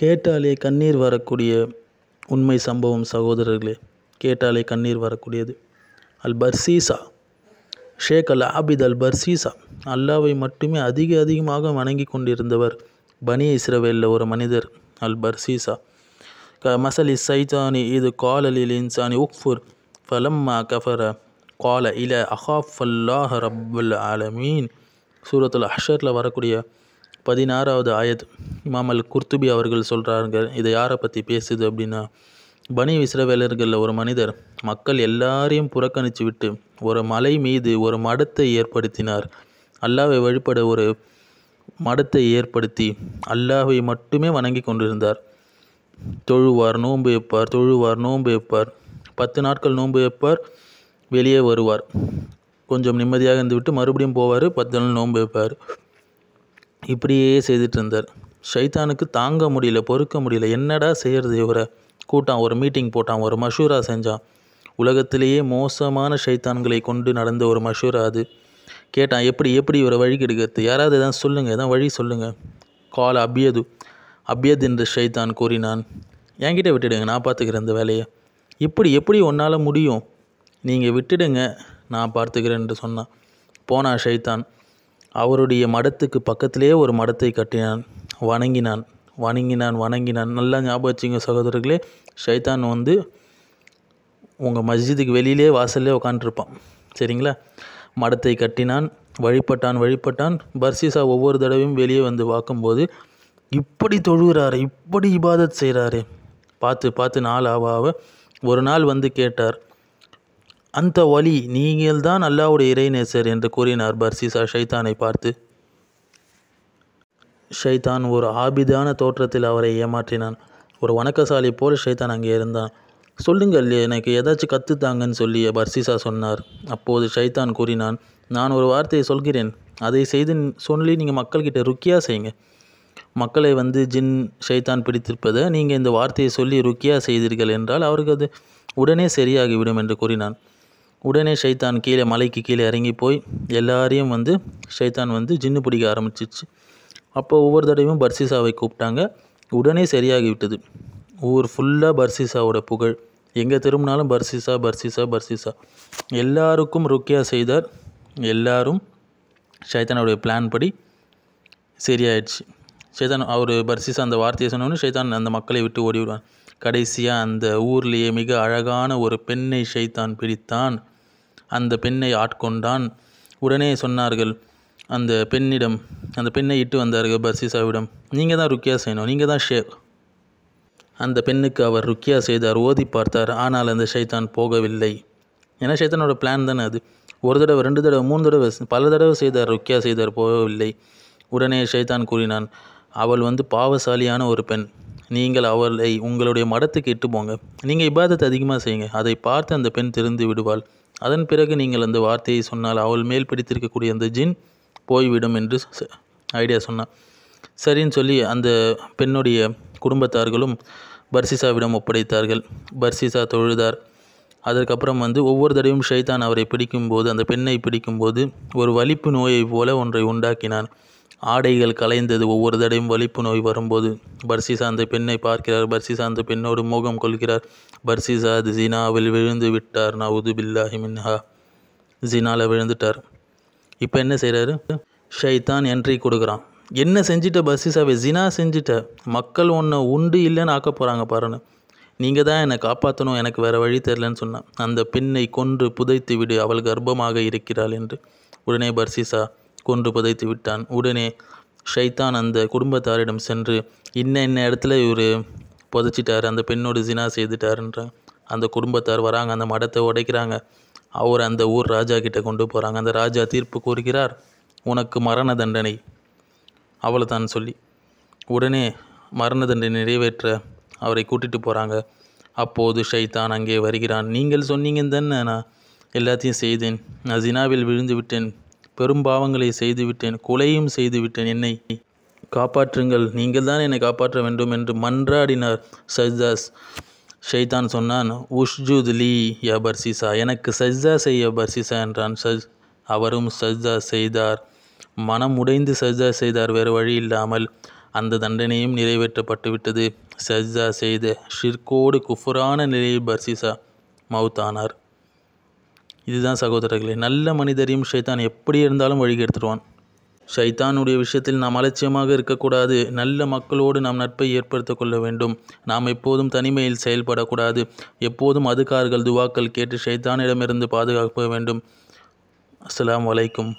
கேட்டாலே கண்ணீர் வரக்கூடிய உண்மை சம்பவம் சகோதரர்களே கேட்டாலே கண்ணீர் வரக்கூடியது அல் பர்சீசா ஷேக் அல் ஆபித் அல் பர்சீசா அல்லாவை மட்டுமே அதிக அதிகமாக வணங்கி கொண்டிருந்தவர் பனி இஸ்ரவேலில் ஒரு மனிதர் அல் பர்சீசா க மசலி சைதானி இது காலலில் இன்சானி உக்ஃபுர் ஃபலம்மா கஃபர கால இல அஹாஃப் அல்லாஹ் அலமீன் சூரத்தில் அஷரில் வரக்கூடிய பதினாறாவது ஆயத் மாமல் குர்த்துபி குர்துபி அவர்கள் சொல்கிறாங்க இதை யாரை பற்றி பேசுது அப்படின்னா பனி இஸ்ரவேலர்களில் ஒரு மனிதர் மக்கள் எல்லாரையும் புறக்கணித்து விட்டு ஒரு மலை மீது ஒரு மடத்தை ஏற்படுத்தினார் அல்லாவை வழிபட ஒரு மடத்தை ஏற்படுத்தி அல்லாவை மட்டுமே வணங்கி கொண்டிருந்தார் தொழுவார் நோன்பு வைப்பார் தொழுவார் நோன்பு வைப்பார் பத்து நாட்கள் நோன்பு வைப்பார் வெளியே வருவார் கொஞ்சம் நிம்மதியாக இருந்துவிட்டு மறுபடியும் போவார் பத்து நாள் நோன்பு வைப்பார் இப்படியே செய்துட்ருந்தார் ஷைத்தானுக்கு தாங்க முடியல பொறுக்க முடியல என்னடா செய்கிறது இவரை கூட்டான் ஒரு மீட்டிங் போட்டான் ஒரு மஷூரா செஞ்சான் உலகத்திலேயே மோசமான ஷைத்தான்களை கொண்டு நடந்த ஒரு மஷூரா அது கேட்டான் எப்படி எப்படி இவரை வழி கெடுக்கிறது யாராவது எதாவது சொல்லுங்கள் எதாவது வழி சொல்லுங்கள் கால் அபியது அபியது என்று ஷைத்தான் கூறினான் என்கிட்ட விட்டுடுங்க நான் பார்த்துக்கிறேன் இந்த வேலையை இப்படி எப்படி உன்னால் முடியும் நீங்கள் விட்டுடுங்க நான் பார்த்துக்கிறேன் என்று சொன்னான் போனான் ஷைத்தான் அவருடைய மடத்துக்கு பக்கத்திலே ஒரு மடத்தை கட்டினான் வணங்கினான் வணங்கினான் வணங்கினான் நல்லா ஞாபகம் வச்சுங்க சகோதரர்களே ஷைத்தான் வந்து உங்கள் மஸ்ஜிதுக்கு வெளியிலே வாசல்லே உட்காந்துருப்பான் சரிங்களா மடத்தை கட்டினான் வழிபட்டான் வழிபட்டான் பர்சிசா ஒவ்வொரு தடவையும் வெளியே வந்து பார்க்கும்போது இப்படி தொழுகிறாரு இப்படி இபாதத் செய்கிறாரு பார்த்து பார்த்து நாள் ஆவ ஒரு நாள் வந்து கேட்டார் அந்த வலி நீங்கள்தான் அல்லாவுடைய இறைநேசர் என்று கூறினார் பர்சிசா ஷைத்தானை பார்த்து ஷைத்தான் ஒரு ஆபிதான தோற்றத்தில் அவரை ஏமாற்றினான் ஒரு வணக்கசாலி போல் ஷைத்தான் அங்கே இருந்தான் சொல்லுங்கள் எனக்கு ஏதாச்சும் கற்றுத்தாங்கன்னு சொல்லி பர்சிசா சொன்னார் அப்போது ஷைத்தான் கூறினான் நான் ஒரு வார்த்தையை சொல்கிறேன் அதை செய்து சொல்லி நீங்கள் மக்கள்கிட்ட ருக்கியா செய்யுங்க மக்களை வந்து ஜின் ஷைத்தான் பிடித்திருப்பதை நீங்கள் இந்த வார்த்தையை சொல்லி ருக்கியா செய்தீர்கள் என்றால் அவருக்கு அது உடனே சரியாகிவிடும் என்று கூறினான் உடனே ஷைத்தான் கீழே மலைக்கு கீழே இறங்கி போய் எல்லாரையும் வந்து ஷைத்தான் வந்து ஜின்னு பிடிக்க ஆரம்பிச்சிச்சு அப்போ ஒவ்வொரு தடவையும் பர்சிசாவை கூப்பிட்டாங்க உடனே சரியாகி விட்டது ஊர் ஃபுல்லாக பர்சிசாவோட புகழ் எங்கே திரும்பினாலும் பர்சிசா பர்சிசா பர்சிசா எல்லாருக்கும் ருக்கியா செய்தார் எல்லாரும் ஷைத்தானுடைய பிளான் படி சரியாயிடுச்சு ஷைதான் அவர் பர்சிசா அந்த வார்த்தையை சொன்னோன்னு ஷைதான் அந்த மக்களை விட்டு ஓடிவிடுவான் கடைசியாக அந்த ஊர்லேயே மிக அழகான ஒரு பெண்ணை ஷைத்தான் பிடித்தான் அந்த பெண்ணை ஆட்கொண்டான் உடனே சொன்னார்கள் அந்த பெண்ணிடம் அந்த பெண்ணை இட்டு வந்தார்கள் பர்சிசாவிடம் நீங்கள் தான் ருக்கியா செய்யணும் நீங்கள் தான் ஷே அந்த பெண்ணுக்கு அவர் ருக்கியா செய்தார் ஓதி பார்த்தார் ஆனால் அந்த ஷைத்தான் போகவில்லை ஏன்னா ஷைத்தானோட பிளான் தானே அது ஒரு தடவை ரெண்டு தடவை மூணு தடவை பல தடவை செய்தார் ருக்கியா செய்தார் போகவில்லை உடனே ஷைத்தான் கூறினான் அவள் வந்து பாவசாலியான ஒரு பெண் நீங்கள் அவளை உங்களுடைய மடத்துக்கு இட்டு போங்க நீங்கள் இபாதத்தை அதிகமாக செய்யுங்க அதை பார்த்து அந்த பெண் திருந்து விடுவாள் அதன் பிறகு நீங்கள் அந்த வார்த்தையை சொன்னால் அவள் மேல் பிடித்திருக்கக்கூடிய அந்த ஜின் போய்விடும் என்று ஐடியா சொன்னான் சரின்னு சொல்லி அந்த பெண்ணுடைய குடும்பத்தார்களும் பர்சிசாவிடம் ஒப்படைத்தார்கள் பர்சிசா தொழுதார் அதற்கப்புறம் வந்து ஒவ்வொரு தடவையும் ஷைதான் அவரை பிடிக்கும்போது அந்த பெண்ணை பிடிக்கும்போது ஒரு வலிப்பு நோயை போல ஒன்றை உண்டாக்கினான் ஆடைகள் கலைந்தது ஒவ்வொரு தடையும் வலிப்பு நோய் வரும்போது பர்சிசா அந்த பெண்ணை பார்க்கிறார் பர்சிசா அந்த பெண்ணோடு மோகம் கொள்கிறார் பர்சிசா அது ஜினாவில் விழுந்து விட்டார் நவுது பில்லாஹி மின்ஹா ஜினாவில் விழுந்துட்டார் இப்போ என்ன செய்கிறாரு ஷைத்தான் என்ட்ரி கொடுக்குறான் என்ன செஞ்சுட்ட பர்சிசாவை ஜினா செஞ்சுட்ட மக்கள் ஒன்று உண்டு இல்லைன்னு ஆக்க போகிறாங்க பாருன்னு நீங்கள் தான் என்னை காப்பாற்றணும் எனக்கு வேறு வழி தெரிலன்னு சொன்னான் அந்த பெண்ணை கொன்று புதைத்து விடு அவள் கர்ப்பமாக இருக்கிறாள் என்று உடனே பர்சிசா கொன்று புதைத்து விட்டான் உடனே ஷைத்தான் அந்த குடும்பத்தாரிடம் சென்று இன்ன இன்ன இடத்துல இவர் புதைச்சிட்டார் அந்த பெண்ணோடு ஜினா செய்துட்டாருன்றான் அந்த குடும்பத்தார் வராங்க அந்த மடத்தை உடைக்கிறாங்க அவர் அந்த ஊர் ராஜா கிட்டே கொண்டு போகிறாங்க அந்த ராஜா தீர்ப்பு கூறுகிறார் உனக்கு மரண தண்டனை அவ்வளோதான் சொல்லி உடனே மரண தண்டனை நிறைவேற்ற அவரை கூட்டிகிட்டு போகிறாங்க அப்போது ஷைத்தான் அங்கே வருகிறான் நீங்கள் சொன்னீங்க தானே நான் எல்லாத்தையும் செய்தேன் நான் ஜினாவில் விழுந்து விட்டேன் பெரும்பாவங்களை செய்துவிட்டேன் கொலையும் செய்துவிட்டேன் என்னை காப்பாற்றுங்கள் நீங்கள் தான் என்னை காப்பாற்ற வேண்டும் என்று மன்றாடினார் சஜாஸ் ஷைதான் சொன்னான் உஷ்ஜூத் லீ யா பர்சிசா எனக்கு சஜ்ஜா செய்ய பர்சிசா என்றான் சஜ் அவரும் சஜ்ஜா செய்தார் மனம் உடைந்து சஜ்ஜா செய்தார் வேறு வழி இல்லாமல் அந்த தண்டனையும் நிறைவேற்றப்பட்டுவிட்டது சஜ்ஜா செய்த ஷிர்கோடு குஃபுரான நிலையில் பர்சிசா மவுத்தானார் இதுதான் சகோதரர்களே நல்ல மனிதரையும் ஷைத்தான் எப்படி இருந்தாலும் வழி எடுத்துடுவான் ஷைத்தானுடைய விஷயத்தில் நாம் அலட்சியமாக இருக்கக்கூடாது நல்ல மக்களோடு நாம் நட்பை ஏற்படுத்த கொள்ள வேண்டும் நாம் எப்போதும் தனிமையில் செயல்படக்கூடாது எப்போதும் அதுகார்கள் துவாக்கள் கேட்டு ஷைத்தானிடமிருந்து பாதுகாக்க வேண்டும் அஸ்லாம் வலைக்கும்